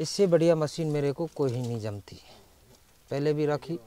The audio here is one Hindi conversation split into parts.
इससे बढ़िया मशीन मेरे को कोई ही नहीं जमती है पहले भी रखी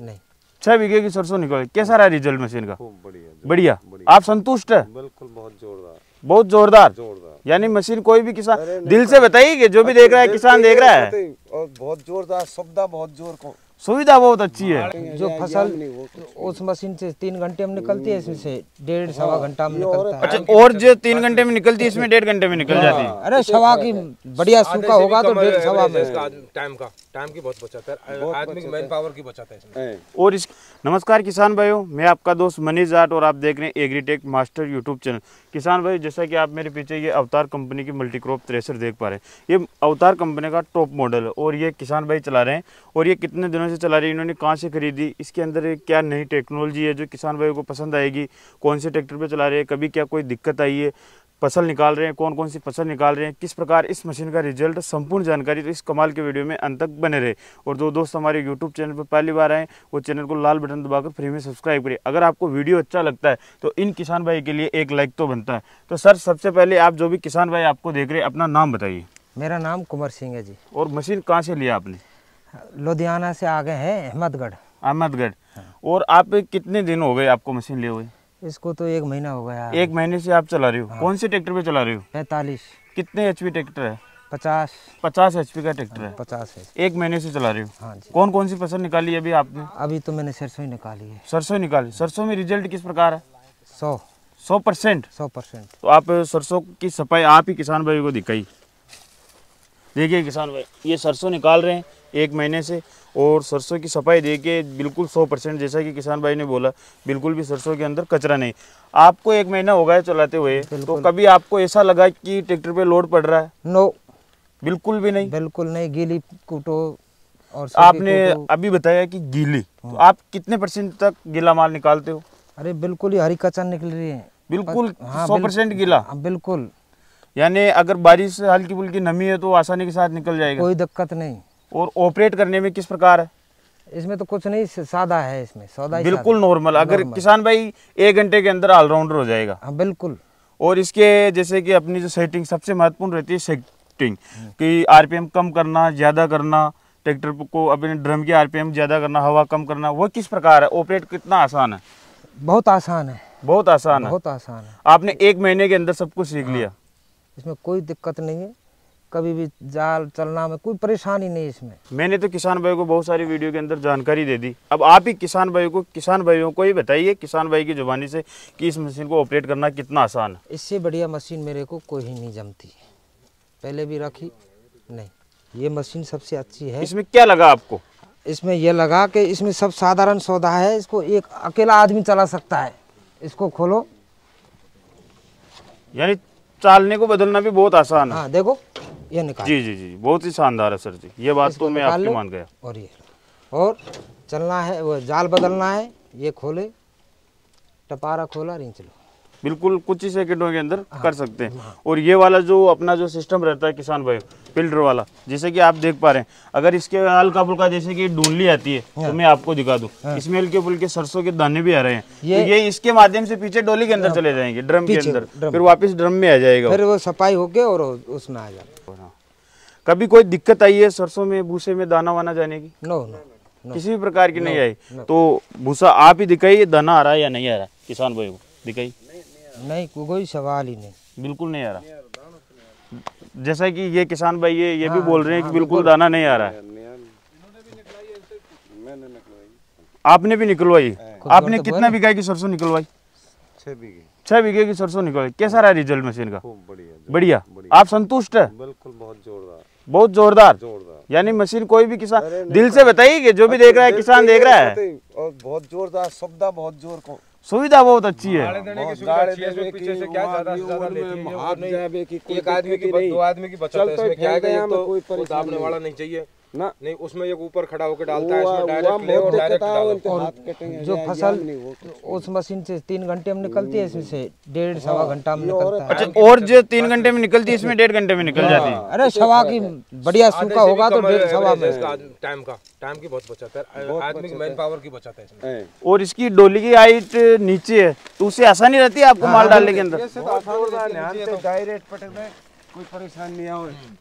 नहीं छह बीघे की सरसों निकल कैसा रहा रिजल्ट मशीन का बढ़िया बढ़िया आप संतुष्ट है बिल्कुल बहुत जोरदार बहुत जोरदार जोरदार यानी मशीन कोई भी किसान दिल से बताइए जो भी देख रहा है किसान देख रहा है बहुत जोरदार शब्द बहुत जोर को सुविधा बहुत अच्छी है जो फसल उस मशीन से तीन घंटे में निकलती है हाँ। इसमें से डेढ़ हाँ, सवा घंटा में निकलता है अच्छा और जो तीन घंटे में निकलती है इसमें डेढ़ घंटे में निकल हाँ। जाती है अरे सवा की बढ़िया सूखा होगा तो डेढ़ सवा में टाइम का टाइम की बहुत बचत है आदमी की मैन पावर की बचत है और इस नमस्कार किसान भाई मैं आपका दोस्त मनीष जाट और आप देख रहे हैं एग्रीटेक मास्टर यूट्यूब चैनल किसान भाई जैसा कि आप मेरे पीछे ये अवतार कंपनी की मल्टीक्रॉप थ्रेसर देख पा रहे हैं ये अवतार कंपनी का टॉप मॉडल है और ये किसान भाई चला रहे हैं और ये कितने दिनों से चला रही है इन्होंने कहाँ से खरीदी इसके अंदर क्या नई टेक्नोलॉजी है जो किसान भाइयों को पसंद आएगी कौन से ट्रैक्टर पर चला रहे हैं कभी क्या कोई दिक्कत आई है फसल निकाल रहे हैं कौन कौन सी फसल निकाल रहे हैं किस प्रकार इस मशीन का रिजल्ट संपूर्ण जानकारी तो इस कमाल के वीडियो में अंत तक बने रहे और जो दोस्त हमारे यूट्यूब चैनल पर पहली बार आए वो चैनल को लाल बटन दबाकर फ्री में सब्सक्राइब करिए अगर आपको वीडियो अच्छा लगता है तो इन किसान भाई के लिए एक लाइक तो बनता है तो सर सबसे पहले आप जो भी किसान भाई आपको देख रहे हैं अपना नाम बताइए मेरा नाम कुंवर सिंह है जी और मशीन कहाँ से लिया आपने लुधियाना से आ गए हैं अहमदगढ़ अहमदगढ़ और आप कितने दिन हो गए आपको मशीन ले हुए इसको तो एक महीना हो गया एक महीने से आप चला रहे हो हाँ। कौन से ट्रैक्टर पे चला रहे हो पैतालीस कितने एच ट्रैक्टर है पचास पचास एच का ट्रैक्टर है पचास है एक महीने से चला रहे हो हाँ जी कौन कौन सी फसल निकाली अभी आपने अभी तो मैंने सरसों ही निकाली है सरसों निकाली सरसों में रिजल्ट किस प्रकार है सौ सौ परसेंट सौ परसेंट तो आप सरसों की सफाई आप ही किसान भाई को दिखाई देखिए किसान भाई ये सरसों निकाल रहे हैं एक महीने से और सरसों की सफाई देखिए बिल्कुल 100 परसेंट जैसा कि किसान भाई ने बोला बिल्कुल भी सरसों के अंदर कचरा नहीं आपको एक महीना हो गया चलाते हुए तो कभी आपको ऐसा लगा कि ट्रैक्टर पे लोड पड़ रहा है नो बिल्कुल भी नहीं बिल्कुल नहीं गीली कूटो और आपने अभी बताया कि गीली तो हाँ। आप कितने परसेंट तक गीला माल निकालते हो अरे बिल्कुल ही हरी कचरा निकल रही है बिल्कुल हाँ, सौ परसेंट गीला हाँ, बिल्कुल यानी अगर बारिश से हल्की फुल्की नमी है तो आसानी के साथ निकल जाएगा कोई दिक्कत नहीं और ऑपरेट करने में किस प्रकार है इसमें तो कुछ नहीं सादा है इसमें सौदा बिल्कुल नॉर्मल अगर किसान भाई एक घंटे के अंदर ऑलराउंडर हो जाएगा हाँ बिल्कुल और इसके जैसे कि अपनी जो सेटिंग सबसे महत्वपूर्ण रहती है सेटिंग कि आरपीएम कम करना ज़्यादा करना ट्रैक्टर को अपने ड्रम की आरपीएम ज़्यादा करना हवा कम करना वो किस प्रकार है ऑपरेट कितना आसान है बहुत आसान है बहुत आसान है बहुत आसान है आपने एक महीने के अंदर सब कुछ सीख लिया इसमें कोई दिक्कत नहीं है कभी भी जाल चलना में कोई परेशानी नहीं इसमें मैंने तो किसान भाई को बहुत सारी वीडियो के अंदर जानकारी दे दी अब आप ही किसान भाई को किसान भाइयों को ही बताइए किसान भाई की जुबानी से कि इस मशीन को ऑपरेट करना कितना आसान है इससे बढ़िया मशीन मेरे को कोई ही नहीं जमती पहले भी रखी नहीं ये मशीन सबसे अच्छी है इसमें क्या लगा आपको इसमें यह लगा कि इसमें सब साधारण सौदा है इसको एक अकेला आदमी चला सकता है इसको खोलो यानी चालने को बदलना भी बहुत आसान है हाँ, देखो ये निकाल जी जी जी बहुत ही शानदार है सर जी ये बात तो मैं आपकी मान गया और ये और चलना है वो जाल बदलना है ये खोले टपारा खोला रिंच लो बिल्कुल कुछ ही सेकंडों के अंदर हाँ। कर सकते हैं हाँ। और ये वाला जो अपना जो सिस्टम रहता है किसान भाई पिल्डर वाला जैसे कि आप देख पा रहे हैं अगर इसके हल्का फुल्का जैसे कि ढूंढली आती है तो हाँ। मैं आपको दिखा दूँ इसमें हल्के फुल्के सरसों के दाने भी आ रहे हैं तो ये, तो ये इसके माध्यम से पीछे डोली के अंदर चले जाएंगे ड्रम के अंदर फिर वापिस ड्रम में आ जाएगा फिर वो सफाई होके और उसमें आ जाएगा कभी कोई दिक्कत आई है सरसों में भूसे में दाना वाना जाने की नो नो किसी भी प्रकार की नहीं आई तो भूसा आप ही दिखाइए दाना आ रहा है या नहीं आ रहा किसान भाई को दिखाई नहीं कोई सवाल ही नहीं बिल्कुल नहीं आ रहा जैसा कि ये किसान भाई ये ये भी हाँ, बोल रहे हैं कि हाँ, बिल्कुल दाना नहीं आ रहा है आपने भी निकलवाई हाँ। आपने कितना बीघा की सरसों निकलवाई छह बीघे की सरसों निकलवाई कैसा रहा रिजल्ट मशीन का बढ़िया आप संतुष्ट है बिल्कुल बहुत जोरदार बहुत जोरदार जोरदार यानी मशीन कोई भी किसान दिल से बताइए जो भी देख रहा है किसान देख रहा है बहुत जोरदार शब्द बहुत जोर सुविधा बहुत अच्छी है एक आदमी की दो आदमी की बचत है क्या तो कोई तो वाला नहीं चाहिए ना नहीं उसमें एक ऊपर खड़ा होकर डालता है इसमें डायरेक्ट और डायरेक्ट जो फसल उस मशीन से तीन घंटे में निकलती है इसमें से डेढ़ सवा हाँ, घंटा में निकलता है अच्छा और जो तीन घंटे में निकलती है इसमें डेढ़ घंटे में निकल हाँ, जाती है हाँ। अरे तो सवा की बढ़िया सूखा होगा तो डेढ़ सवा में टाइम का टाइम की बहुत बचत है आदमी मैन पावर की बचत है और इसकी डोली की हाइट नीचे है तो उससे आसानी रहती है आपको माल डालने के अंदर डायरेक्ट तो तो- पटक में कोई परेशान नहीं आओ हम्म।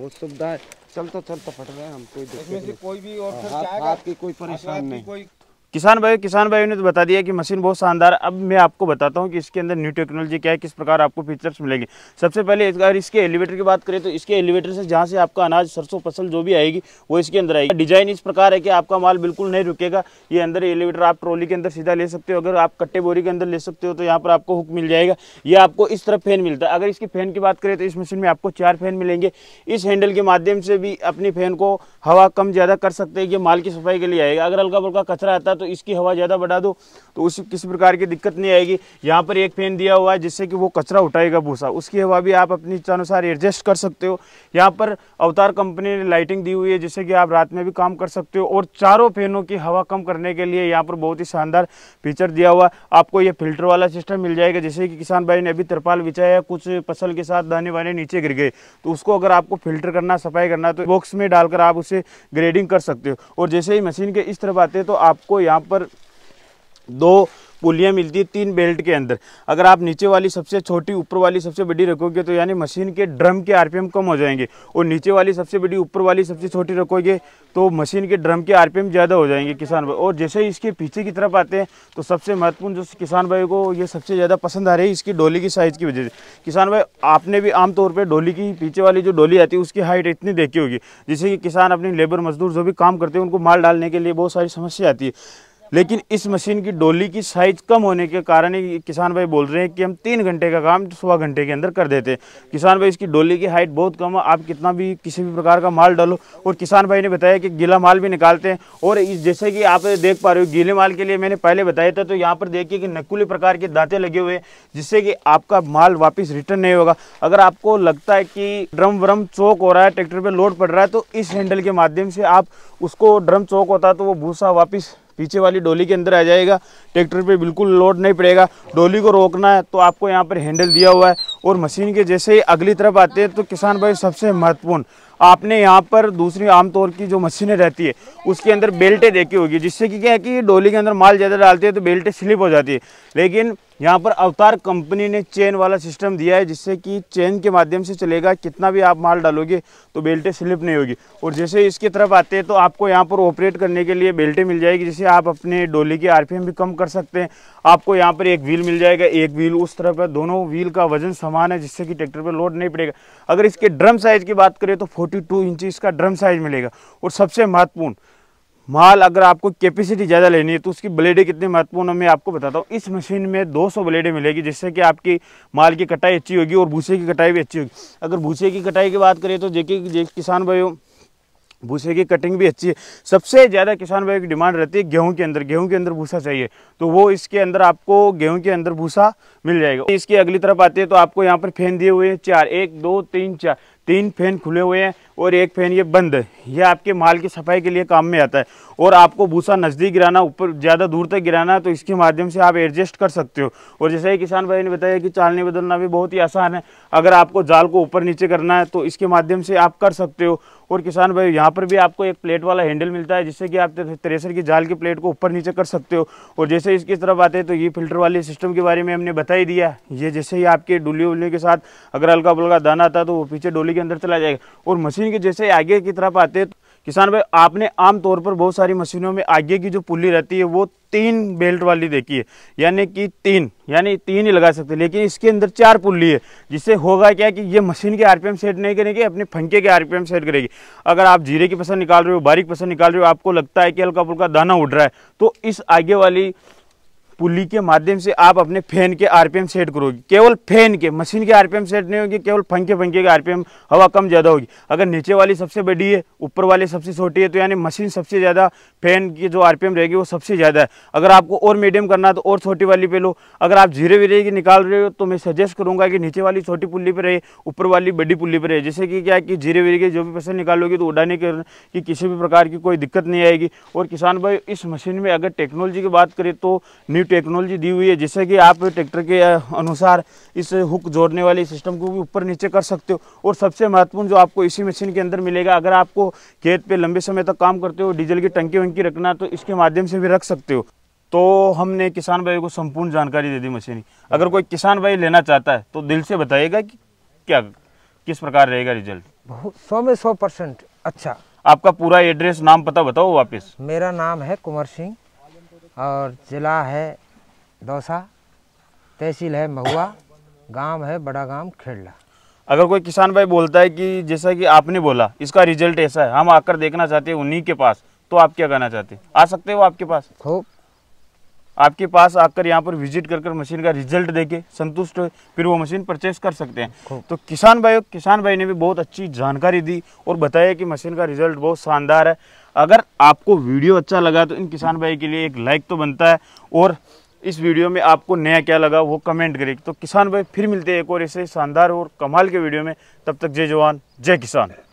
बहुत सुविधा है चलता चलता फट रहे है हम कोई इसमें से कोई भी और हाथ हाँ, की कोई परेशानी नहीं कोई किसान भाई किसान भाई ने तो बता दिया कि मशीन बहुत शानदार अब मैं आपको बताता हूँ कि इसके अंदर न्यू टेक्नोलॉजी क्या है किस प्रकार आपको फीचर्स मिलेंगे सबसे पहले अगर इसके एलिवेटर की बात करें तो इसके एलिवेटर से जहाँ से आपका अनाज सरसों फसल जो भी आएगी वो इसके अंदर आएगी डिजाइन इस प्रकार है कि आपका माल बिल्कुल नहीं रुकेगा ये अंदर एलिवेटर आप ट्रॉली के अंदर सीधा ले सकते हो अगर आप कट्टे बोरी के अंदर ले सकते हो तो यहाँ पर आपको हुक मिल जाएगा ये आपको इस तरफ फैन मिलता है अगर इसकी फैन की बात करें तो इस मशीन में आपको चार फैन मिलेंगे इस हैंडल के माध्यम से भी अपनी फैन को हवा कम ज़्यादा कर सकते हैं ये माल की सफाई के लिए आएगा अगर हल्का फुल्का कचरा आता तो इसकी हवा ज़्यादा बढ़ा दो तो उस किसी प्रकार की दिक्कत नहीं आएगी यहाँ पर एक फैन दिया हुआ है जिससे कि वो कचरा उठाएगा भूसा उसकी हवा भी आप अपनी इच्छानुसार एडजस्ट कर सकते हो यहाँ पर अवतार कंपनी ने लाइटिंग दी हुई है जिससे कि आप रात में भी काम कर सकते हो और चारों फैनों की हवा कम करने के लिए यहाँ पर बहुत ही शानदार फीचर दिया हुआ आपको ये फिल्टर वाला सिस्टम मिल जाएगा जैसे कि किसान भाई ने अभी तिरपाल बिछाया कुछ फसल के साथ दाने वाने नीचे गिर गए तो उसको अगर आपको फिल्टर करना सफाई करना तो बॉक्स में डालकर आप उसे ग्रेडिंग कर सकते हो और जैसे ही मशीन के इस तरफ आते हैं तो आपको यहाँ पर दो पुलियाँ मिलती है तीन बेल्ट के अंदर अगर आप नीचे वाली सबसे छोटी ऊपर वाली सबसे बड़ी रखोगे तो यानी मशीन के ड्रम के आरपीएम कम हो जाएंगे और नीचे वाली सबसे बड़ी ऊपर वाली सबसे छोटी रखोगे तो मशीन के ड्रम के आरपीएम ज़्यादा हो जाएंगे किसान भाई और जैसे ही इसके पीछे की तरफ आते हैं तो सबसे महत्वपूर्ण जो किसान भाई को ये सबसे ज़्यादा पसंद आ रही है इसकी डोली की साइज़ की वजह से किसान भाई आपने भी आमतौर पर डोली की पीछे वाली जो डोली आती है उसकी हाइट इतनी देखी होगी जिससे कि किसान अपनी लेबर मजदूर जो भी काम करते हैं उनको माल डालने के लिए बहुत सारी समस्या आती है लेकिन इस मशीन की डोली की साइज़ कम होने के कारण ही किसान भाई बोल रहे हैं कि हम तीन घंटे का काम सुबह घंटे के अंदर कर देते हैं किसान भाई इसकी डोली की हाइट बहुत कम है आप कितना भी किसी भी प्रकार का माल डालो और किसान भाई ने बताया कि गीला माल भी निकालते हैं और इस जैसे कि आप देख पा रहे हो गीले माल के लिए मैंने पहले बताया था तो यहाँ पर देखिए कि नकुल प्रकार के दाँते लगे हुए हैं जिससे कि आपका माल वापस रिटर्न नहीं होगा अगर आपको लगता है कि ड्रम व्रम चौक हो रहा है ट्रैक्टर पर लोड पड़ रहा है तो इस हैंडल के माध्यम से आप उसको ड्रम चौक होता है तो वो भूसा वापिस पीछे वाली डोली के अंदर आ जाएगा ट्रैक्टर पे बिल्कुल लोड नहीं पड़ेगा डोली को रोकना है तो आपको यहाँ पर हैंडल दिया हुआ है और मशीन के जैसे ही अगली तरफ आते हैं तो किसान भाई सबसे महत्वपूर्ण आपने यहाँ पर दूसरी आमतौर की जो मशीनें रहती है उसके अंदर बेल्टें देखी होगी जिससे कि क्या है कि डोली के अंदर माल ज़्यादा डालते हैं तो बेल्टें स्लिप हो जाती है लेकिन यहाँ पर अवतार कंपनी ने चेन वाला सिस्टम दिया है जिससे कि चेन के माध्यम से चलेगा कितना भी आप माल डालोगे तो बेल्टें स्लिप नहीं होगी और जैसे इसकी तरफ आते हैं तो आपको यहाँ पर ऑपरेट करने के लिए बेल्टें मिल जाएगी जिससे आप अपने डोली की आरपीएम भी कम कर सकते हैं आपको यहाँ पर एक व्हील मिल जाएगा एक व्हील उस तरफ है दोनों व्हील का वजन समान है जिससे कि ट्रैक्टर पर लोड नहीं पड़ेगा अगर इसके ड्रम साइज़ की बात करें तो फोर्टी टू इंच इसका ड्रम साइज़ मिलेगा और सबसे महत्वपूर्ण माल अगर आपको कैपेसिटी ज़्यादा लेनी है तो उसकी ब्लेडें कितनी महत्वपूर्ण मैं आपको बताता हूँ इस मशीन में 200 ब्लेडें मिलेगी जिससे कि आपकी माल की कटाई अच्छी होगी और भूसे की कटाई भी अच्छी होगी अगर भूसे की कटाई की बात करें तो देखिए किसान भाइयों भूसे की कटिंग भी अच्छी है सबसे ज़्यादा किसान भाई की डिमांड रहती है गेहूं के अंदर गेहूं के अंदर भूसा चाहिए तो वो इसके अंदर आपको गेहूं के अंदर भूसा मिल जाएगा इसकी अगली तरफ आती है तो आपको यहाँ पर फैन दिए हुए हैं चार एक दो तीन चार तीन फैन खुले हुए हैं और एक फैन ये बंद है ये आपके माल की सफाई के लिए काम में आता है और आपको भूसा नज़दीक गिराना ऊपर ज़्यादा दूर तक गिराना है तो इसके माध्यम से आप एडजस्ट कर सकते हो और जैसे ही किसान भाई ने बताया कि चालने बदलना भी बहुत ही आसान है अगर आपको जाल को ऊपर नीचे करना है तो इसके माध्यम से आप कर सकते हो और किसान भाई यहाँ पर भी आपको एक प्लेट वाला हैंडल मिलता है जिससे कि आप थ्रेसर की जाल की प्लेट को ऊपर नीचे कर सकते हो और जैसे इसकी तरफ आते हैं तो ये फिल्टर वाले सिस्टम के बारे में हमने बता ही दिया ये जैसे ही आपके डोली उली के साथ अगर हल्का फुल्का दाना आता है तो वो पीछे डोली के अंदर चला जाएगा और मशीन मशीन के जैसे आगे की तरफ आते हैं तो किसान भाई आपने आम तौर पर बहुत सारी मशीनों में आगे की जो पुली रहती है वो तीन बेल्ट वाली देखी है यानी कि तीन यानी तीन ही लगा सकते लेकिन इसके अंदर चार पुल्ली है जिससे होगा क्या कि ये मशीन के आरपीएम सेट नहीं करेगी अपने फंके के आरपीएम सेट करेगी अगर आप जीरे की फसल निकाल रहे हो बारीक फसल निकाल रहे हो आपको लगता है कि हल्का फुल्का दाना उड़ रहा है तो इस आगे वाली पुली के माध्यम से आप अपने फैन के आरपीएम सेट करोगे केवल फैन के मशीन के आरपीएम सेट नहीं होगी केवल पंखे पंखे के आरपीएम हवा कम ज़्यादा होगी अगर नीचे वाली सबसे बड़ी है ऊपर वाली सबसे छोटी है तो यानी मशीन सबसे ज़्यादा फैन की जो आरपीएम रहेगी वो सबसे ज़्यादा है अगर आपको और मीडियम करना है तो और छोटी वाली पे लो अगर आप जीरे वीरे की निकाल रहे हो तो मैं सजेस्ट करूँगा कि नीचे वाली छोटी पुल्ली पर रहे ऊपर वाली बड़ी पुल्ली पर रहे जैसे कि क्या कि जीरे वीरे की जो भी फसल निकालोगे तो उड़ाने के किसी भी प्रकार की कोई दिक्कत नहीं आएगी और किसान भाई इस मशीन में अगर टेक्नोलॉजी की बात करें तो न्यू टेक्नोलॉजी दी हुई है जिससे कि आप ट्रैक्टर के अनुसार इस हुक जोड़ने वाले सिस्टम को भी ऊपर नीचे कर सकते हो और सबसे महत्वपूर्ण जो आपको इसी मशीन के अंदर मिलेगा अगर आपको खेत पे लंबे समय तक काम करते हो डीजल की टंकी वंकी रखना तो इसके माध्यम से भी रख सकते हो तो हमने किसान भाई को संपूर्ण जानकारी दे दी मशीन अगर कोई किसान भाई लेना चाहता है तो दिल से बताइएगा कि क्या किस प्रकार रहेगा रिजल्ट बहुत सौ में सौ परसेंट अच्छा आपका पूरा एड्रेस नाम पता बताओ वापस मेरा नाम है कुंवर सिंह और ज़िला है दौसा तहसील है महुआ गांव है बड़ा गांव खेड़ला अगर कोई किसान भाई बोलता है कि जैसा कि आपने बोला इसका रिजल्ट ऐसा है हम आकर देखना चाहते हैं उन्हीं के पास तो आप क्या कहना चाहते हैं आ सकते हो आपके पास खूब आपके पास आकर यहाँ पर विजिट कर कर मशीन का रिजल्ट देके संतुष्ट हो फिर वो मशीन परचेस कर सकते हैं हाँ। तो किसान भाई किसान भाई ने भी बहुत अच्छी जानकारी दी और बताया कि मशीन का रिजल्ट बहुत शानदार है अगर आपको वीडियो अच्छा लगा तो इन किसान भाई के लिए एक लाइक तो बनता है और इस वीडियो में आपको नया क्या लगा वो कमेंट करेगी तो किसान भाई फिर मिलते हैं एक और ऐसे शानदार और कमाल के वीडियो में तब तक जय जवान जय किसान